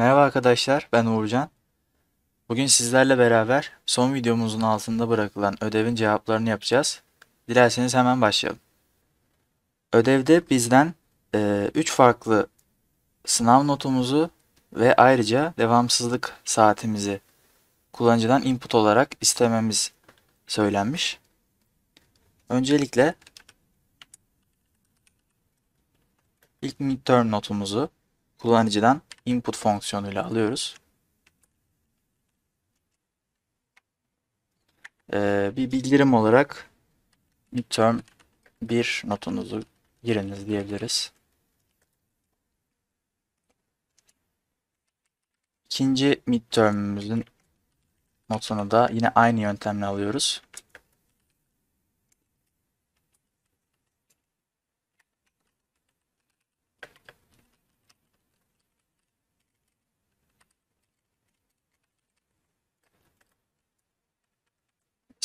Merhaba arkadaşlar, ben Uğurcan. Bugün sizlerle beraber son videomuzun altında bırakılan ödevin cevaplarını yapacağız. Dilerseniz hemen başlayalım. Ödevde bizden 3 e, üç farklı sınav notumuzu ve ayrıca devamsızlık saatimizi kullanıcıdan input olarak istememiz söylenmiş. Öncelikle ilk midterm notumuzu kullanıcıdan input fonksiyonuyla alıyoruz. Ee, bir bildirim olarak midterm bir notunuzu giriniz diyebiliriz. İkinci midtermimizin notunu da yine aynı yöntemle alıyoruz.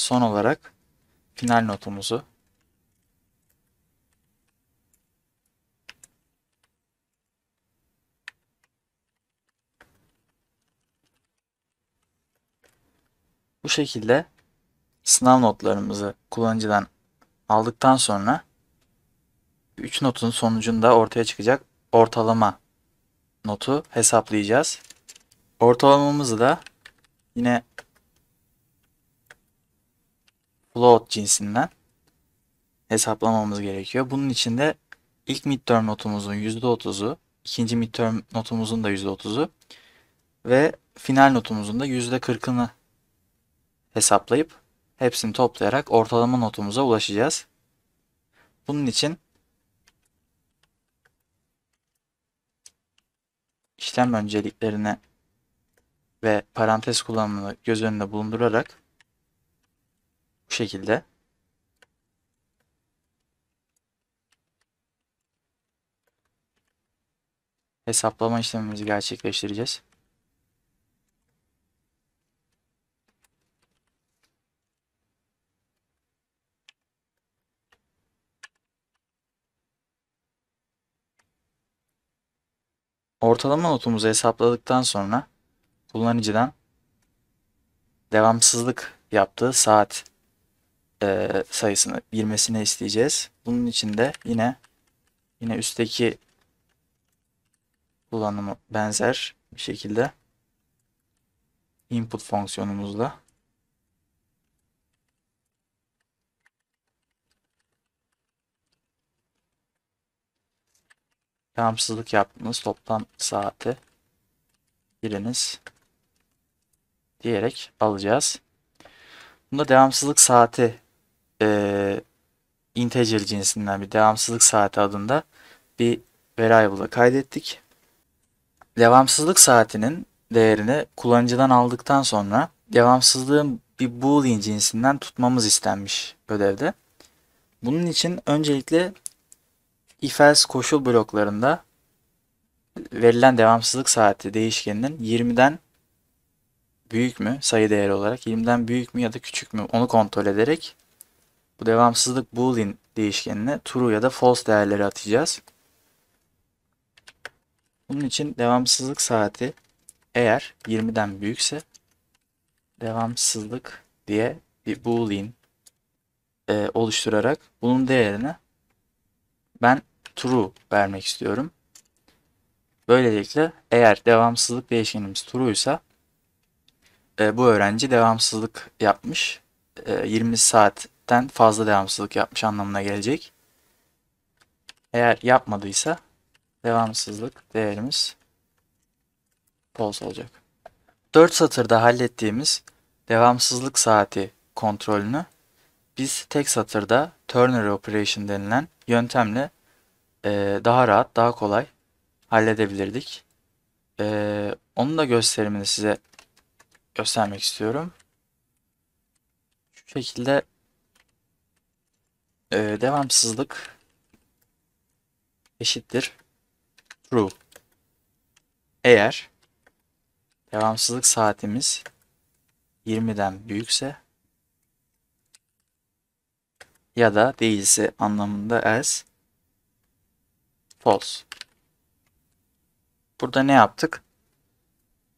son olarak final notumuzu Bu şekilde sınav notlarımızı kullanıcıdan aldıktan sonra 3 notun sonucunda ortaya çıkacak ortalama notu hesaplayacağız. Ortalamamızı da yine float cinsinden hesaplamamız gerekiyor. Bunun için de ilk midterm notumuzun %30'u, ikinci midterm notumuzun da %30'u ve final notumuzun da %40'ını hesaplayıp hepsini toplayarak ortalama notumuza ulaşacağız. Bunun için işlem önceliklerine ve parantez kullanımını göz önünde bulundurarak bu şekilde. Hesaplama işlemimizi gerçekleştireceğiz. Ortalama notumuzu hesapladıktan sonra kullanıcıdan devamsızlık yaptığı saat e, sayısını girmesini isteyeceğiz. Bunun için de yine yine üstteki kullanımı benzer bir şekilde input fonksiyonumuzla Kamsızlık yaptınız. Toplam saati giriniz diyerek alacağız. Bunda devamsızlık saati e, integer cinsinden bir devamsızlık saati adında bir variable'ı kaydettik. Devamsızlık saatinin değerini kullanıcıdan aldıktan sonra devamsızlığın bir boolean cinsinden tutmamız istenmiş ödevde. Bunun için öncelikle if else koşul bloklarında verilen devamsızlık saati değişkeninin 20'den büyük mü sayı değeri olarak 20'den büyük mü ya da küçük mü onu kontrol ederek bu devamsızlık boolean değişkenine true ya da false değerleri atacağız. Bunun için devamsızlık saati eğer 20'den büyükse devamsızlık diye bir boolean e, oluşturarak bunun değerine ben true vermek istiyorum. Böylelikle eğer devamsızlık değişkenimiz true'ysa e, bu öğrenci devamsızlık yapmış. E, 20 saat 1'den fazla devamsızlık yapmış anlamına gelecek. Eğer yapmadıysa devamsızlık değerimiz false olacak. 4 satırda hallettiğimiz devamsızlık saati kontrolünü biz tek satırda ternary operation denilen yöntemle e, daha rahat, daha kolay halledebilirdik. E, onun da gösterimini size göstermek istiyorum. Şu şekilde e, devamsızlık eşittir true. Eğer devamsızlık saatimiz 20'den büyükse ya da değilse anlamında else false. Burada ne yaptık?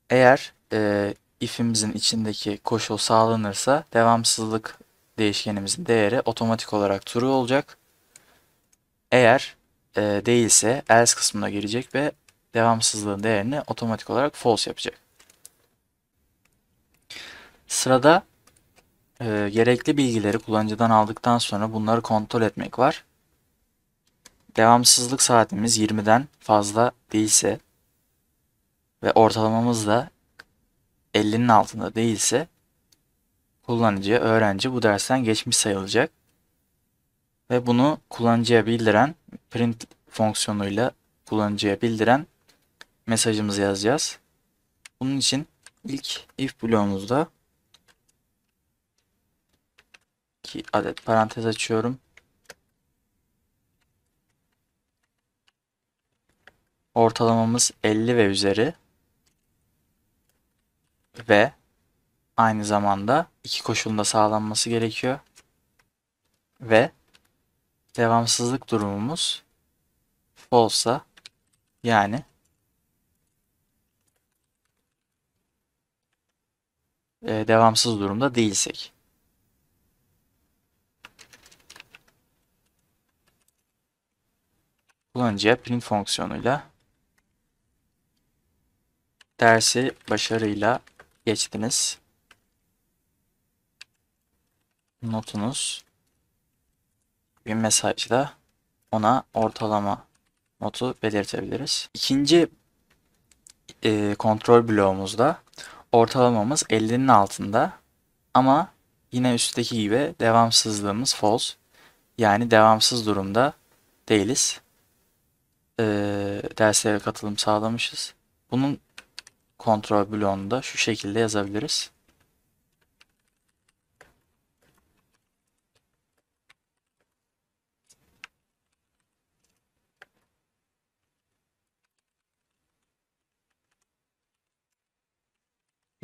Eğer e, if'imizin içindeki koşul sağlanırsa devamsızlık değişkenimizin değeri otomatik olarak true olacak. Eğer e, değilse else kısmına girecek ve devamsızlığın değerini otomatik olarak false yapacak. Sırada e, gerekli bilgileri kullanıcıdan aldıktan sonra bunları kontrol etmek var. Devamsızlık saatimiz 20'den fazla değilse ve ortalamamız da 50'nin altında değilse kullanıcıya öğrenci bu dersten geçmiş sayılacak. Ve bunu kullanıcıya bildiren print fonksiyonuyla kullanıcıya bildiren mesajımızı yazacağız. Bunun için ilk if bloğumuzda iki adet parantez açıyorum. Ortalamamız 50 ve üzeri ve aynı zamanda iki koşulunda sağlanması gerekiyor. Ve devamsızlık durumumuz olsa yani e, devamsız durumda değilsek. Kullanıcıya print fonksiyonuyla dersi başarıyla geçtiniz notunuz bir mesajla ona ortalama notu belirtebiliriz. İkinci e, kontrol bloğumuzda ortalamamız 50'nin altında ama yine üstteki gibi devamsızlığımız false. Yani devamsız durumda değiliz. E, derslere katılım sağlamışız. Bunun kontrol bloğunu da şu şekilde yazabiliriz.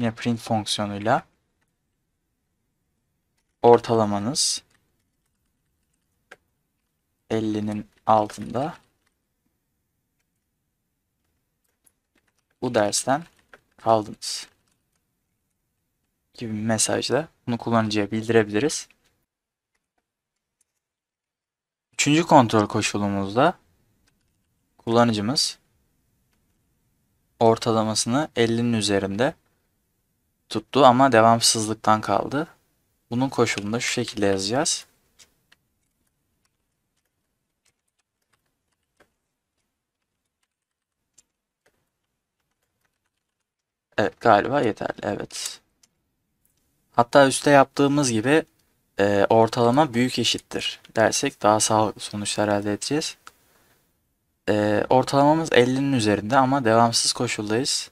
yine print fonksiyonuyla ortalamanız 50'nin altında bu dersten kaldınız gibi bir mesajla bunu kullanıcıya bildirebiliriz. Üçüncü kontrol koşulumuzda kullanıcımız ortalamasını 50'nin üzerinde tuttu ama devamsızlıktan kaldı. Bunun koşulunda şu şekilde yazacağız. Evet galiba yeterli evet. Hatta üstte yaptığımız gibi e, ortalama büyük eşittir dersek daha sağlıklı sonuçlar elde edeceğiz. E, ortalamamız 50'nin üzerinde ama devamsız koşuldayız.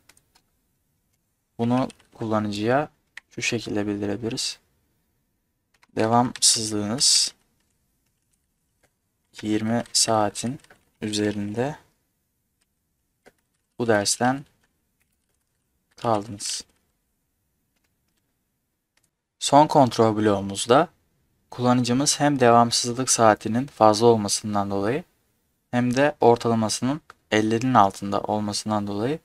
Bunu kullanıcıya şu şekilde bildirebiliriz. Devamsızlığınız 20 saatin üzerinde bu dersten kaldınız. Son kontrol bloğumuzda kullanıcımız hem devamsızlık saatinin fazla olmasından dolayı hem de ortalamasının 50'nin altında olmasından dolayı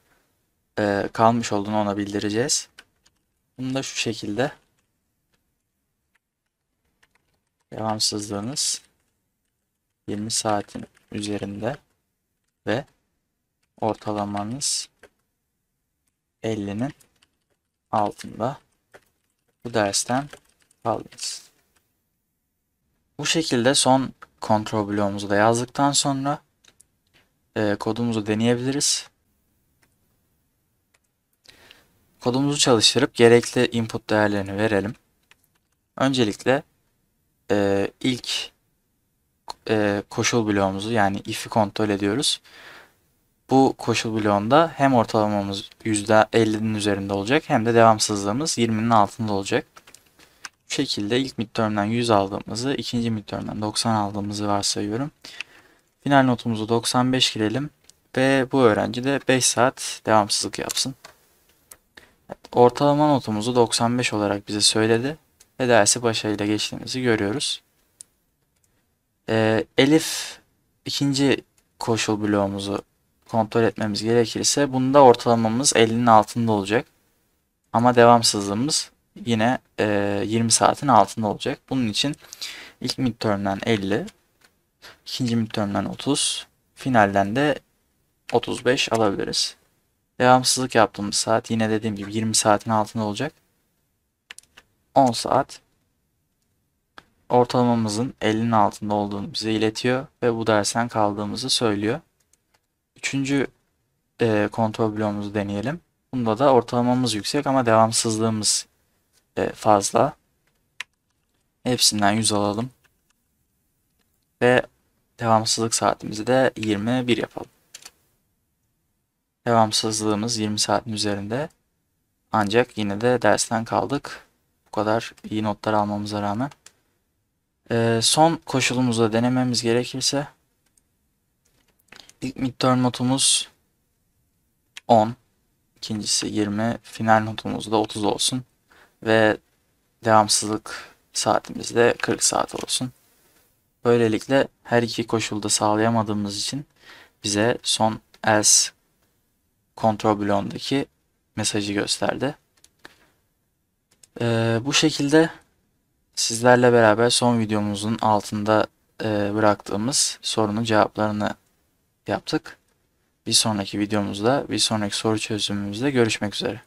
kalmış olduğunu ona bildireceğiz. Bunu da şu şekilde devamsızlığınız 20 saatin üzerinde ve ortalamanız 50'nin altında bu dersten kaldınız. Bu şekilde son kontrol bloğumuzu da yazdıktan sonra e, kodumuzu deneyebiliriz. Kodumuzu çalıştırıp gerekli input değerlerini verelim. Öncelikle e, ilk e, koşul bloğumuzu yani if'i kontrol ediyoruz. Bu koşul bloğunda hem ortalamamız %50'nin üzerinde olacak hem de devamsızlığımız 20'nin altında olacak. Bu şekilde ilk midterm'den 100 aldığımızı, ikinci midterm'den 90 aldığımızı varsayıyorum. Final notumuzu 95 girelim ve bu öğrenci de 5 saat devamsızlık yapsın. Ortalama notumuzu 95 olarak bize söyledi ve dersi başarıyla geçtiğimizi görüyoruz. Ee, Elif ikinci koşul bloğumuzu kontrol etmemiz gerekirse bunda ortalamamız 50'nin altında olacak. Ama devamsızlığımız yine e, 20 saatin altında olacak. Bunun için ilk midterm'den 50, ikinci midterm'den 30, finalden de 35 alabiliriz. Devamsızlık yaptığımız saat yine dediğim gibi 20 saatin altında olacak. 10 saat ortalamamızın 50'nin altında olduğunu bize iletiyor ve bu dersten kaldığımızı söylüyor. Üçüncü e, kontrol bloğumuzu deneyelim. Bunda da ortalamamız yüksek ama devamsızlığımız e, fazla. Hepsinden 100 alalım. Ve devamsızlık saatimizi de 21 yapalım. Devamsızlığımız 20 saatin üzerinde. Ancak yine de dersten kaldık. Bu kadar iyi notlar almamıza rağmen. Ee, son koşulumuzda denememiz gerekirse ilk midterm notumuz 10. ikincisi 20. Final notumuz da 30 olsun. Ve devamsızlık saatimiz de 40 saat olsun. Böylelikle her iki koşulda sağlayamadığımız için bize son else kontrol bloğundaki mesajı gösterdi. Ee, bu şekilde sizlerle beraber son videomuzun altında e, bıraktığımız sorunun cevaplarını yaptık. Bir sonraki videomuzda, bir sonraki soru çözümümüzde görüşmek üzere.